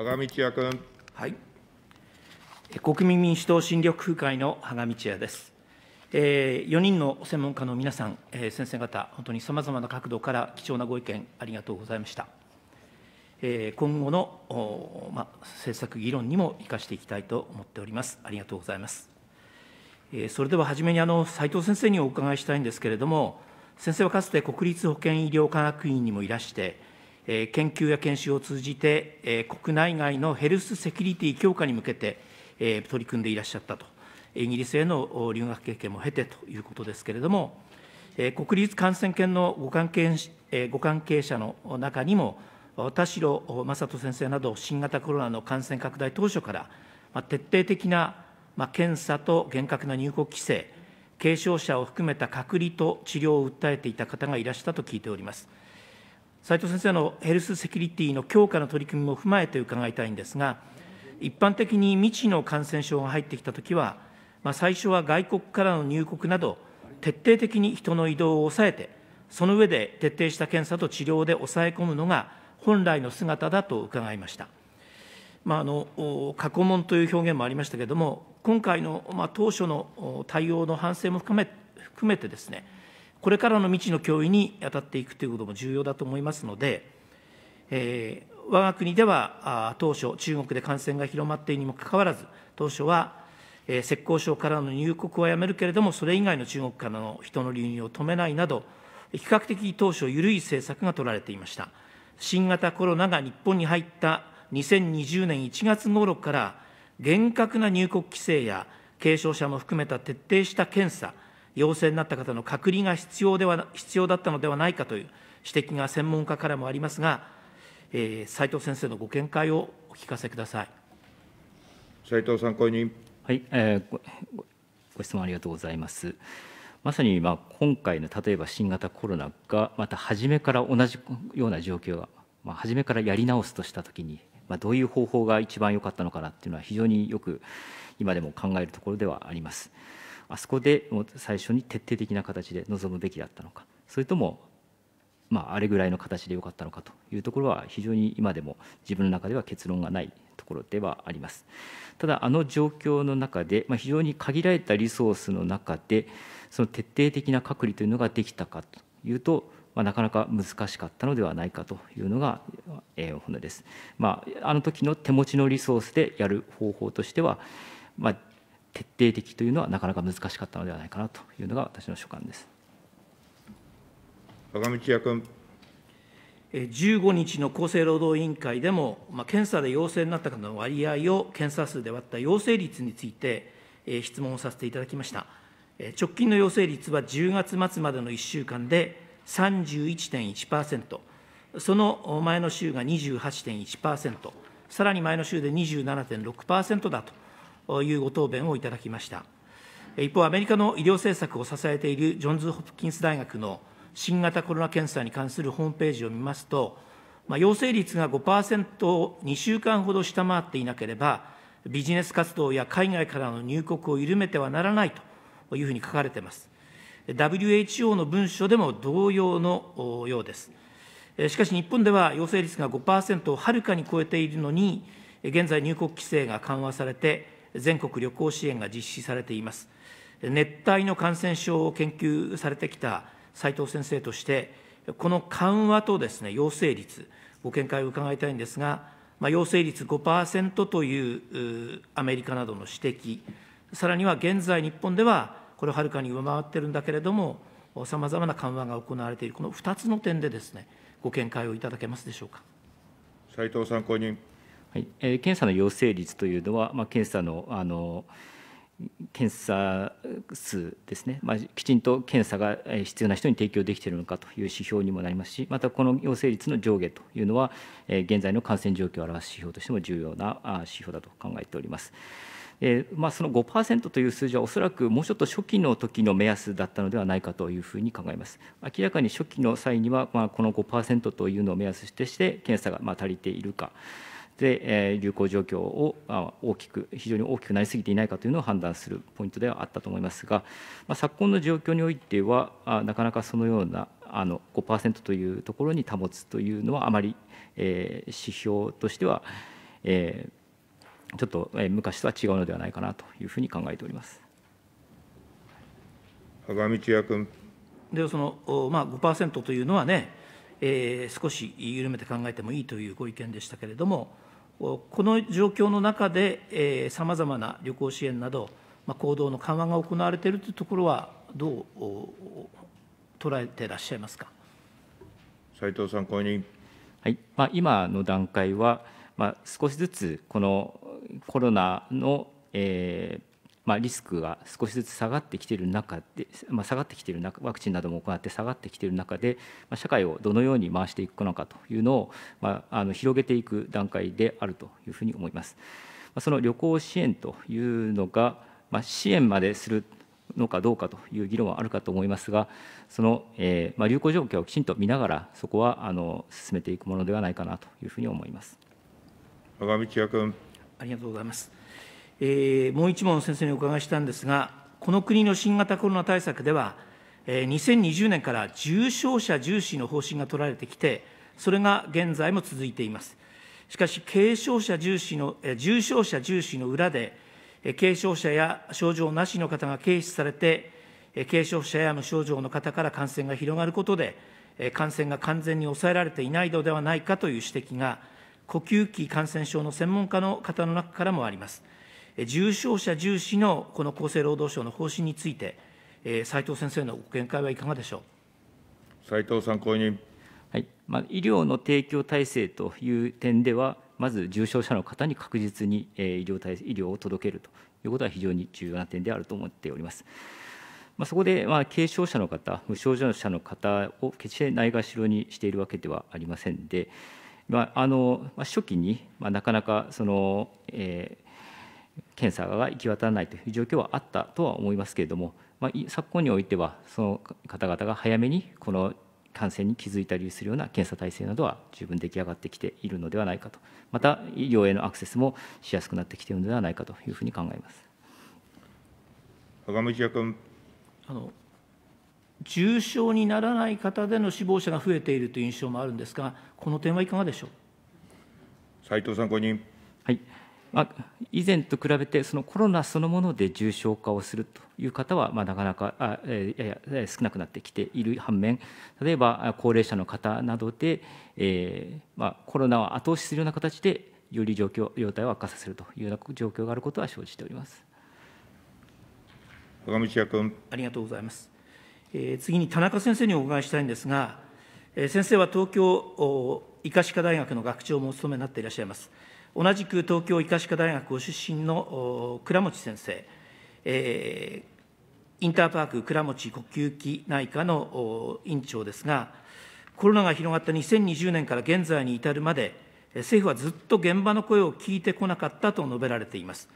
羽賀道也君。はい。国民民主党新緑風会の羽賀道也です。えー、4人の専門家の皆さん、えー、先生方、本当にさまざまな角度から貴重なご意見、ありがとうございました。えー、今後の、ま、政策議論にも生かしていきたいと思っております。ありがとうございます。えー、それでは初めにあの斉藤先生にお伺いしたいんですけれども、先生はかつて国立保健医療科学院にもいらして、研究や研修を通じて、国内外のヘルスセキュリティ強化に向けて取り組んでいらっしゃったと、イギリスへの留学経験も経てということですけれども、国立感染研のご関係ご関係者の中にも、田代正人先生など、新型コロナの感染拡大当初から、徹底的な検査と厳格な入国規制、軽症者を含めた隔離と治療を訴えていた方がいらしたと聞いております。斉藤先生のヘルスセキュリティの強化の取り組みも踏まえて伺いたいんですが、一般的に未知の感染症が入ってきたときは、まあ、最初は外国からの入国など、徹底的に人の移動を抑えて、その上で徹底した検査と治療で抑え込むのが本来の姿だと伺いました。まあ、あの過去問という表現もありましたけれども、今回の、まあ、当初の対応の反省も含め含めてですね、これからの未知の脅威に当たっていくということも重要だと思いますので、えー、我が国では当初、中国で感染が広まっているにもかかわらず、当初は、えー、浙江省からの入国はやめるけれども、それ以外の中国からの人の流入を止めないなど、比較的当初、緩い政策が取られていました。新型コロナが日本に入った2020年1月頃から、厳格な入国規制や軽症者も含めた徹底した検査、陽性になった方の隔離が必要では必要だったのではないかという指摘が専門家からもありますが、えー、斉藤先生のご見解をお聞かせください斉藤参考人。はい、えー、ごご質問ありがとうございます。まさにま今回の例えば新型コロナがまた初めから同じような状況が、まあ、初めからやり直すとしたときに、まあ、どういう方法が一番良かったのかなっていうのは非常によく今でも考えるところではあります。あそこでもう最初に徹底的な形で臨むべきだったのかそれともまあ、あれぐらいの形でよかったのかというところは非常に今でも自分の中では結論がないところではあります。ただあの状況の中で、まあ、非常に限られたリソースの中でその徹底的な隔離というのができたかというと、まあ、なかなか難しかったのではないかというのが、えー、本音です。まあ、あの時の手持ちのリソースでやる方法としては、まあ、徹底的というのはなかなか難しかったのではないかなというのが私の所感です。赤道也君。15日の厚生労働委員会でも、まあ、検査で陽性になった方の割合を検査数で割った陽性率について、えー、質問をさせていただきました。えー、直近の陽性率は10月末までの1週間で31.1%、その前の週が28.1%、さらに前の週で27.6%だと。いうご答弁をいただきました。一方、アメリカの医療政策を支えているジョンズ・ホプキンス大学の新型コロナ検査に関するホームページを見ますと、まあ、陽性率が5%を2週間ほど下回っていなければ、ビジネス活動や海外からの入国を緩めてはならないというふうに書かれています。WHO の文書でも同様のようです。しかし日本では陽性率が5%をはるかに超えているのに、現在入国規制が緩和されて、全国旅行支援が実施されています。熱帯の感染症を研究されてきた斉藤先生として、この緩和とですね、陽性率、ご見解を伺いたいんですが、まあ、陽性率5%というアメリカなどの指摘、さらには現在、日本ではこれをはるかに上回ってるんだけれども、さまざまな緩和が行われている、この2つの点でですね、ご見解をいただけますでしょうか。斉藤参考人。はいえー、検査の陽性率というのは、まあ、検査のあの検査数ですね、まあ、きちんと検査が必要な人に提供できているのかという指標にもなりますし、またこの陽性率の上下というのは、現在の感染状況を表す指標としても重要な指標だと考えております。えーまあ、その5%という数字はおそらくもうちょっと初期の時の目安だったのではないかというふうに考えます。明らかに初期の際には、まあ、この5%というのを目安として検査がまあ足りているか。で流行状況を大きく非常に大きくなりすぎていないかというのを判断するポイントではあったと思いますが、まあ、昨今の状況においてはなかなかそのようなあの5%というところに保つというのはあまり、えー、指標としては、えー、ちょっと、え昔とは違うのではないかなというふうに考えております。阿賀道也君でその、まあ、5%というのはね、えー、少し緩めて考えてもいいというご意見でしたけれども、この状況の中で、さまざまな旅行支援など、行動の緩和が行われているというところは、どう捉えていらっしゃいますか斉藤参考人。はいまあ、今の段階は、まあ、少しずつこのコロナの、えー、まあ、リスクが少しずつ下がってきている中で、まあ、下がってきている中ワクチンなども行って下がってきている中で、まあ、社会をどのように回していくのかというのを、まあ、あの広げていく段階であるというふうに思います。まあ、その旅行支援というのが、まあ、支援までするのかどうかという議論はあるかと思いますが、その、えーまあ、流行状況をきちんと見ながら、そこはあの進めていくものではないかなというふうに思います。阿川幹也君。ありがとうございます。えー、もう一問先生にお伺いしたんですが、この国の新型コロナ対策では、えー、2020年から重症者重視の方針が取られてきて、それが現在も続いています。しかし、軽症者重視の、えー、重症者重視の裏で、えー、軽症者や症状なしの方が軽視されて、えー、軽症者や無症状の方から感染が広がることで、えー、感染が完全に抑えられていないのではないかという指摘が、呼吸器感染症の専門家の方の中からもあります。重症者重視のこの厚生労働省の方針について、斉藤先生のご見解はいかがでしょう斉藤参考人。はいまあ、医療の提供体制という点では、まず重症者の方に確実に医療体医療を届けるということは非常に重要な点であると思っております。まあ、そこで、まあ、軽症者の方、無症状者の方を決してないがしろにしているわけではありませんで、まああのま初期に、まあ、なかなかその、えー検査が行き渡らないという状況はあったとは思いますけれども、まあ、昨今においては、その方々が早めにこの感染に気づいたりするような検査体制などは十分出来上がってきているのではないかと、また医療へのアクセスもしやすくなってきているのではないかというふうに考えます羽道屋君あの。重症にならない方での死亡者が増えているという印象もあるんですが、この点はいかがでしょう斉藤参考人。はいまあ、以前と比べてそのコロナそのもので重症化をするという方は、まあ、なかなかあ、えー、やや少なくなってきている反面例えば高齢者の方などで、えーまあ、コロナを後押しするような形でより状況容態を悪化させるというような状況があることは承知しております若道君。ありがとうございます、えー、次に田中先生にお伺いしたいんですが、えー、先生は東京医科歯科大学の学長もお務めになっていらっしゃいます。同じく東京医科歯科大学ご出身の倉持先生、えー、インターパーク倉持呼吸器内科の院長ですが、コロナが広がった2020年から現在に至るまで、政府はずっと現場の声を聞いてこなかったと述べられています。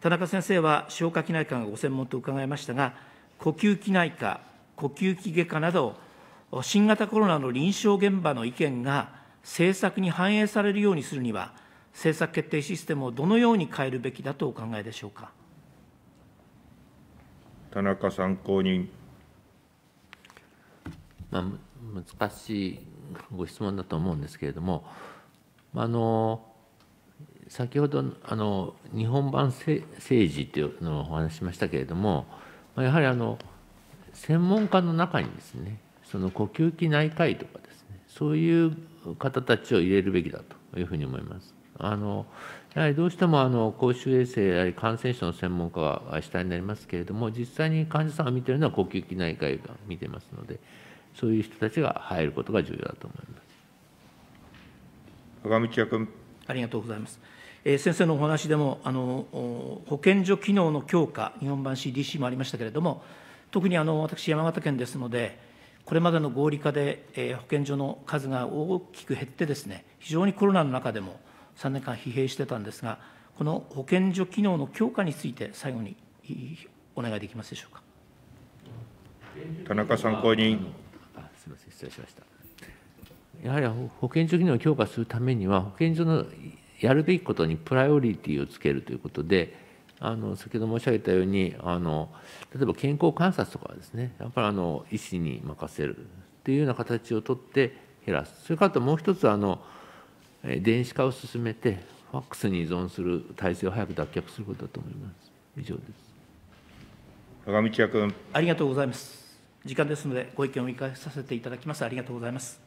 田中先生は消化器内科がご専門と伺いましたが、呼吸器内科、呼吸器外科など、新型コロナの臨床現場の意見が政策に反映されるようにするには、政策決定システムをどのように変えるべきだとお考えでしょうか。田中参考人。まあ、難しいご質問だと思うんですけれども、あの先ほどあの日本版政治というのをお話しましたけれども、やはりあの専門家の中にですね、その呼吸器内科医とかですね、そういう方たちを入れるべきだというふうに思います。あのやはりどうしてもあの公衆衛生や感染症の専門家は主体になりますけれども実際に患者さんが見てるのは呼吸器内科医が見てますのでそういう人たちが入ることが重要だと思います赤道也君。ありがとうございます。えー、先生のお話でもあの保健所機能の強化日本版 CDC もありましたけれども特にあの私山形県ですのでこれまでの合理化で、えー、保健所の数が大きく減ってですね非常にコロナの中でも3年間疲弊してたんですが、この保健所機能の強化について、最後にお願いできますでしょうか。田中参考人。すみません、失礼しました。やはり保健所機能を強化するためには、保健所のやるべきことにプライオリティをつけるということで、あの先ほど申し上げたようにあの例えば健康観察とかはですねやっぱりあの医師に任せるっていうような形を取って減らすそれからともう一つあの電子化を進めて、ファックスに依存する体制を早く脱却することだと思います。以上です。高道君。ありがとうございます。時間ですので、ご意見をお伺いさせていただきます。ありがとうございます。